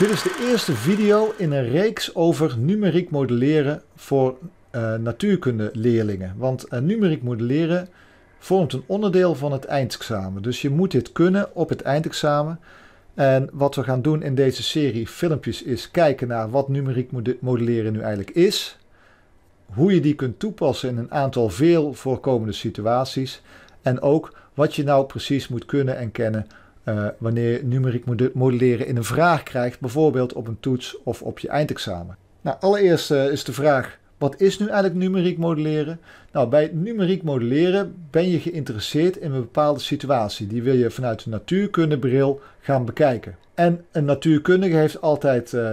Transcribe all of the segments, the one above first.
Dit is de eerste video in een reeks over numeriek modelleren voor eh, natuurkunde leerlingen. Want uh, numeriek modelleren vormt een onderdeel van het eindexamen. Dus je moet dit kunnen op het eindexamen. En wat we gaan doen in deze serie filmpjes is kijken naar wat numeriek modelleren nu eigenlijk is. Hoe je die kunt toepassen in een aantal veel voorkomende situaties. En ook wat je nou precies moet kunnen en kennen eh, wanneer je numeriek modelleren in een vraag krijgt, bijvoorbeeld op een toets of op je eindexamen. Nou, allereerst eh, is de vraag, wat is nu eigenlijk numeriek modelleren? Nou, bij numeriek modelleren ben je geïnteresseerd in een bepaalde situatie. Die wil je vanuit de natuurkundebril gaan bekijken. En een natuurkundige heeft altijd eh,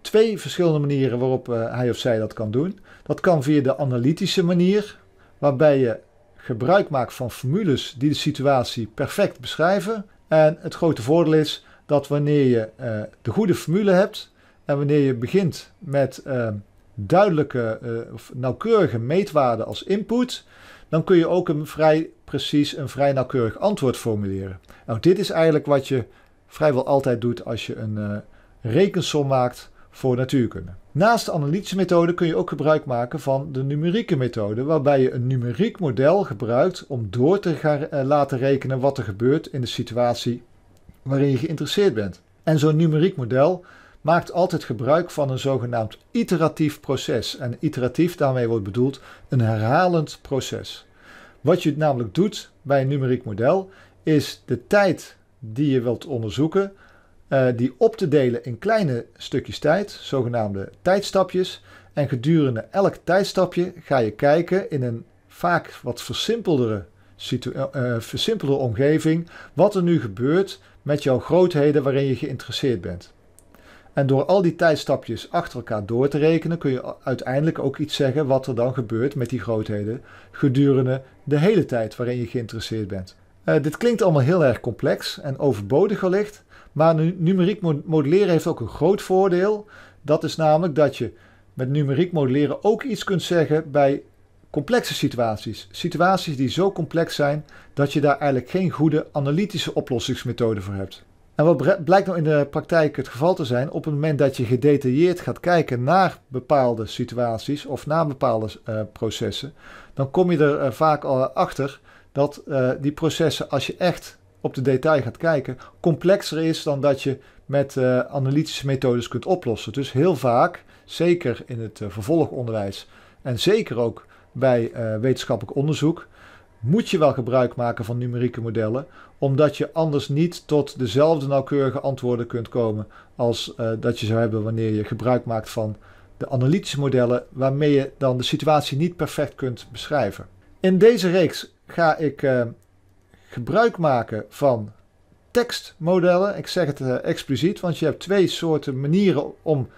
twee verschillende manieren waarop hij of zij dat kan doen. Dat kan via de analytische manier, waarbij je gebruik maakt van formules die de situatie perfect beschrijven. En het grote voordeel is dat wanneer je eh, de goede formule hebt en wanneer je begint met ehm, duidelijke eh, of nauwkeurige meetwaarden als input, dan kun je ook een vrij precies een vrij nauwkeurig antwoord formuleren. Nou, dit is eigenlijk wat je vrijwel altijd doet als je een eh, rekensom maakt voor natuurkunde. Naast de analytische methode kun je ook gebruik maken van de numerieke methode, waarbij je een numeriek model gebruikt om door te gaan eh, laten rekenen wat er gebeurt in de situatie waarin je geïnteresseerd bent. En zo'n numeriek model maakt altijd gebruik van een zogenaamd iteratief proces. En iteratief daarmee wordt bedoeld een herhalend proces. Wat je namelijk doet bij een numeriek model is de tijd die je wilt onderzoeken eh, die op te delen in kleine stukjes tijd, zogenaamde tijdstapjes. En gedurende elk tijdstapje ga je kijken in een vaak wat versimpeldere, eh, eh, versimpelde omgeving wat er nu gebeurt met jouw grootheden waarin je geïnteresseerd bent. En door al die tijdstapjes achter elkaar door te rekenen, kun je uiteindelijk ook iets zeggen wat er dan gebeurt met die grootheden gedurende de hele tijd waarin je geïnteresseerd bent. Eh, dit klinkt allemaal heel erg complex en overbodig wellicht, maar nu, numeriek modelleren heeft ook een groot voordeel. Dat is namelijk dat je met numeriek modelleren ook iets kunt zeggen bij complexe situaties. Situaties die zo complex zijn dat je daar eigenlijk geen goede analytische oplossingsmethode voor hebt. En wat blijkt nou in de praktijk het geval te zijn, op het moment dat je gedetailleerd gaat kijken naar bepaalde situaties of naar bepaalde eh, processen, dan kom je er eh, vaak al achter dat eh, die processen, als je echt op de detail gaat kijken, complexer is dan dat je met eh, analytische methodes kunt oplossen. Dus heel vaak, zeker in het eh, vervolgonderwijs en zeker ook bij wetenschappelijk onderzoek, moet je wel gebruik maken van numerieke modellen, omdat je anders niet tot dezelfde nauwkeurige antwoorden kunt komen als dat je zou hebben wanneer je gebruik maakt van de analytische modellen, waarmee je dan de situatie niet perfect kunt beschrijven. In deze reeks ga ik eh, gebruik maken van tekstmodellen. Ik zeg het eh, expliciet, want je hebt twee soorten manieren om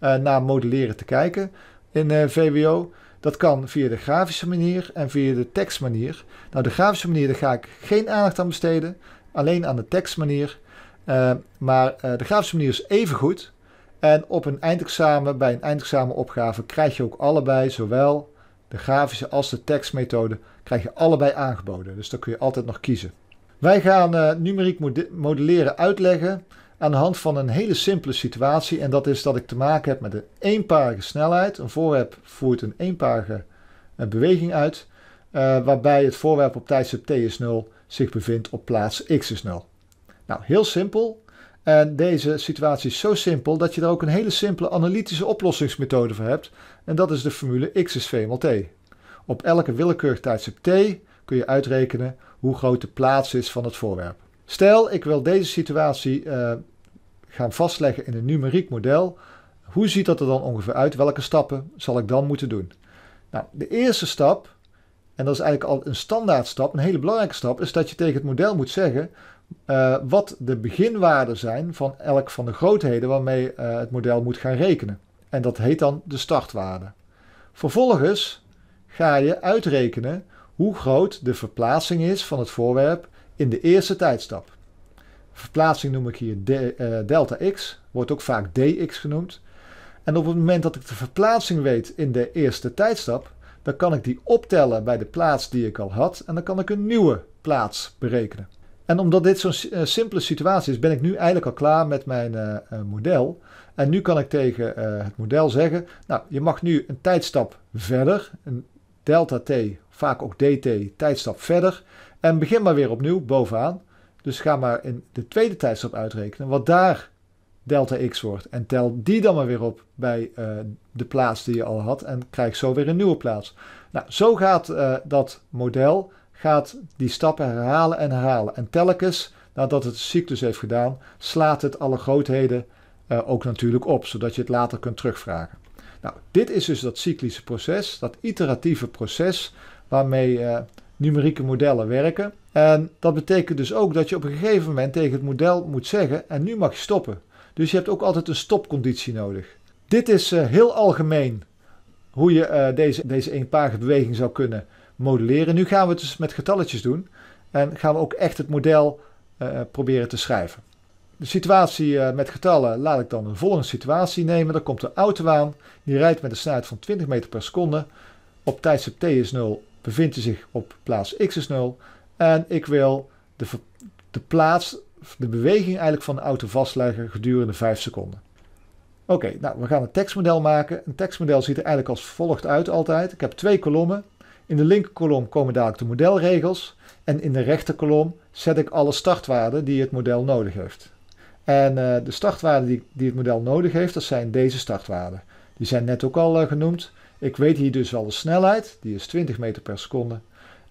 uh, naar modelleren te kijken in VWO. Dat kan via de grafische manier en via de tekstmanier. Nou, de grafische manier, daar ga ik geen aandacht aan besteden. Alleen aan de tekstmanier. maar de grafische manier is even goed. En op een eindexamen, bij een eindexamenopgave, krijg je ook allebei, zowel de grafische als de tekstmethode krijg je allebei aangeboden. Dus daar kun je altijd nog kiezen. Wij gaan uh, numeriek modelleren uitleggen aan de hand van een hele simpele situatie. En dat is dat ik te maken heb met een eenparige snelheid. Een voorwerp voert een eenparige eh, beweging uit. Eh, waarbij het voorwerp op tijdstip t is 0 zich bevindt op plaats x is 0. Nou, heel simpel. En deze situatie is zo simpel dat je er ook een hele simpele analytische oplossingsmethode voor hebt. En dat is de formule x is v mal t. Op elke willekeurig tijdstip t kun je uitrekenen hoe groot de plaats is van het voorwerp. Stel, ik wil deze situatie eh, gaan vastleggen in een numeriek model. Hoe ziet dat er dan ongeveer uit? Welke stappen zal ik dan moeten doen? Nou, de eerste stap, en dat is eigenlijk al een standaard stap, een hele belangrijke stap, is dat je tegen het model moet zeggen eh, wat de beginwaarden zijn van elk van de grootheden waarmee eh, het model moet gaan rekenen. En dat heet dan de startwaarde. Vervolgens ga je uitrekenen hoe groot de verplaatsing is van het voorwerp in de eerste tijdstap. Verplaatsing noem ik hier eh, delta x, wordt ook vaak dx genoemd. En op het moment dat ik de verplaatsing weet in de eerste tijdstap, dan kan ik die optellen bij de plaats die ik al had en dan kan ik een nieuwe plaats berekenen. En omdat dit zo'n eh, simpele situatie is, ben ik nu eigenlijk al klaar met mijn eh, eh, model. En nu kan ik tegen het model zeggen, nou, je mag nu een tijdstap verder, een delta t, vaak ook dt, tijdstap verder. En begin maar weer opnieuw, bovenaan. Dus ga maar in de tweede tijdstap uitrekenen, wat daar delta x wordt. En tel die dan maar weer op bij de plaats die je al had en krijg zo weer een nieuwe plaats. Nou, zo gaat dat model gaat die stappen herhalen en herhalen. En telkens, nadat het de dus heeft gedaan, slaat het alle grootheden eh, ook natuurlijk op, zodat je het later kunt terugvragen. Nou, dit is dus dat cyclische proces, dat iteratieve proces waarmee eh, numerieke modellen werken. En dat betekent dus ook dat je op een gegeven moment tegen het model moet zeggen: en nu mag je stoppen. Dus je hebt ook altijd een stopconditie nodig. Dit is eh, heel algemeen hoe je deze, deze paar beweging zou kunnen modelleren. Nu gaan we het dus met getalletjes doen en gaan we ook echt het model eh, proberen te schrijven. De situatie eh, met getallen laat ik dan een volgende situatie nemen. Dan komt de auto aan, die rijdt met een snelheid van 20 meter per seconde. Op tijdstip t is 0 bevindt hij zich op plaats x is 0. En ik wil de, de plaats, de beweging eigenlijk van de auto vastleggen gedurende 5 seconden. Oké, nou we gaan een tekstmodel maken. Een tekstmodel ziet er eigenlijk als volgt uit altijd. Ik heb twee kolommen. In de linkerkolom komen dadelijk de modelregels. En in de rechterkolom zet ik alle startwaarden die het model nodig heeft. En eh, de startwaarden die, die, het model nodig heeft, dat zijn deze startwaarden. Die zijn net ook al eh, genoemd. Ik weet hier dus al de snelheid, die is 20 meter per seconde.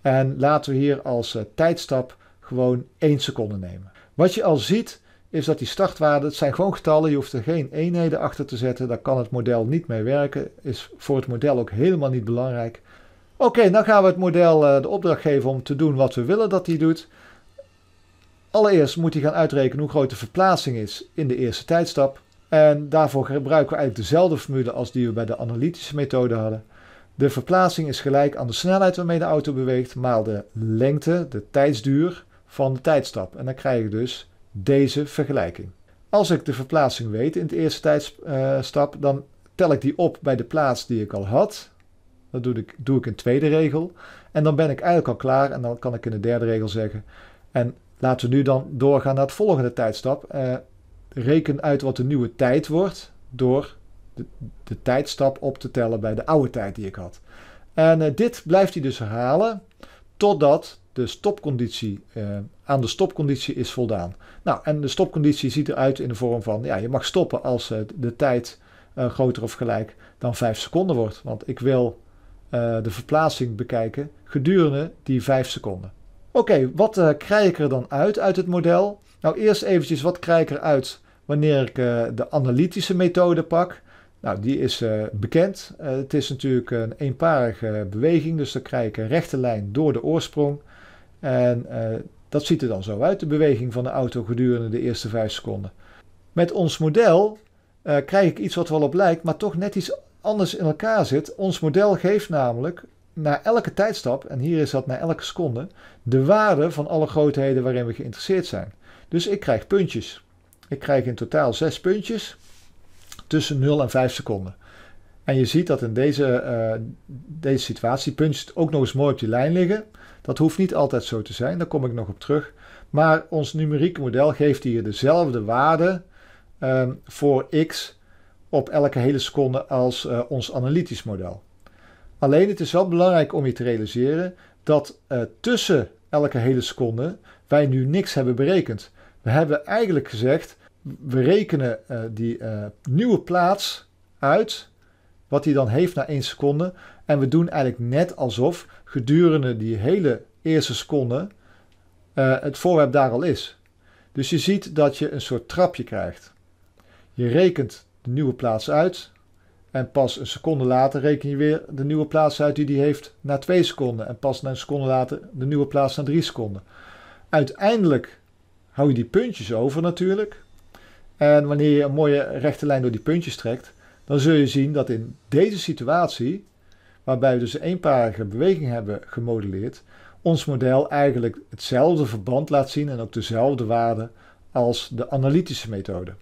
En laten we hier als eh, tijdstap gewoon 1 seconde nemen. Wat je al ziet, is dat die startwaarden, het zijn gewoon getallen, je hoeft er geen eenheden achter te zetten, daar kan het model niet mee werken, is voor het model ook helemaal niet belangrijk. Oké, dan gaan we het model eh, de opdracht geven om te doen wat we willen dat hij doet. Allereerst moet hij gaan uitrekenen hoe groot de verplaatsing is in de eerste tijdstap. En daarvoor gebruiken we eigenlijk dezelfde formule als die we bij de analytische methode hadden. De verplaatsing is gelijk aan de snelheid waarmee de auto beweegt, maal de lengte, de tijdsduur van de tijdstap. En dan krijg je dus deze vergelijking. Als ik de verplaatsing weet in de eerste tijdstap, eh, dan tel ik die op bij de plaats die ik al had. Dat doe ik, doe ik een tweede regel. En dan ben ik eigenlijk al klaar. En dan kan ik in de derde regel zeggen. En laten we nu dan doorgaan naar het volgende tijdstap. Eh, reken uit wat de nieuwe tijd wordt. Door de, de, tijdstap op te tellen bij de oude tijd die ik had. En eh, dit blijft hij dus herhalen. Totdat de stopconditie, eh, aan de stopconditie is voldaan. Nou, en de stopconditie ziet eruit in de vorm van, ja, je mag stoppen als eh, de tijd groter of gelijk dan 5 seconden wordt. Want ik wil eh, de verplaatsing bekijken gedurende die 5 seconden. Oké, wat eh, krijg ik er dan uit uit het model? Nou, eerst eventjes wat krijg ik eruit wanneer ik eh, de analytische methode pak. Nou, die is bekend. het is natuurlijk een eenparige beweging, dus dan krijg ik een rechte lijn door de oorsprong. En dat ziet er dan zo uit, de beweging van de auto gedurende de eerste 5 seconden. Met ons model krijg ik iets wat wel op lijkt, maar toch net iets anders in elkaar zit. Ons model geeft namelijk na elke tijdstap, en hier is dat na elke seconde, de waarde van alle grootheden waarin we geïnteresseerd zijn. Dus ik krijg puntjes. Ik krijg in totaal 6 puntjes tussen 0 en 5 seconden. En je ziet dat in deze, uh, deze situatie puntjes ook nog eens mooi op die lijn liggen. Dat hoeft niet altijd zo te zijn, daar kom ik nog op terug. Maar ons numerieke model geeft hier dezelfde waarde ehm, voor x op elke hele seconde als eh, ons analytisch model. Alleen het is wel belangrijk om je te realiseren dat eh, tussen elke hele seconde wij nu niks hebben berekend. We hebben eigenlijk gezegd, we rekenen eh, die nieuwe plaats uit, wat die dan heeft na één seconde. En we doen eigenlijk net alsof gedurende die hele eerste seconde het voorwerp daar al is. Dus je ziet dat je een soort trapje krijgt. Je rekent de nieuwe plaats uit. En pas een seconde later reken je weer de nieuwe plaats uit die die heeft na twee seconden. En pas een seconde later de nieuwe plaats na drie seconden. Uiteindelijk hou je die puntjes over natuurlijk. En wanneer je een mooie rechte lijn door die puntjes trekt, dan zul je zien dat in deze situatie, waarbij we dus een eenparige beweging hebben gemodelleerd, ons model eigenlijk hetzelfde verband laat zien en ook dezelfde waarde als de analytische methode.